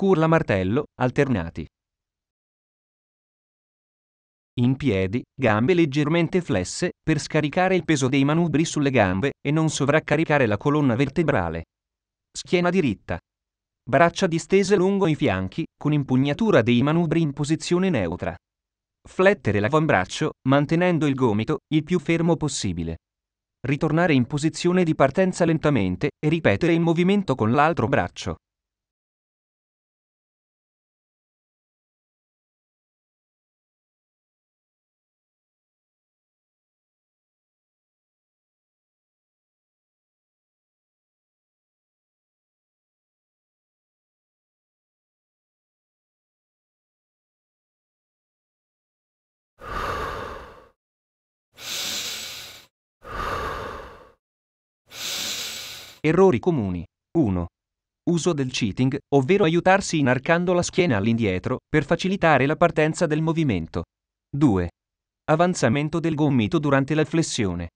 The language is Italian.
curla martello, alternati. In piedi, gambe leggermente flesse, per scaricare il peso dei manubri sulle gambe e non sovraccaricare la colonna vertebrale. Schiena diritta. Braccia distese lungo i fianchi, con impugnatura dei manubri in posizione neutra. Flettere l'avambraccio, mantenendo il gomito il più fermo possibile. Ritornare in posizione di partenza lentamente e ripetere il movimento con l'altro braccio. Errori comuni. 1. Uso del cheating, ovvero aiutarsi inarcando la schiena all'indietro per facilitare la partenza del movimento. 2. Avanzamento del gomito durante la flessione.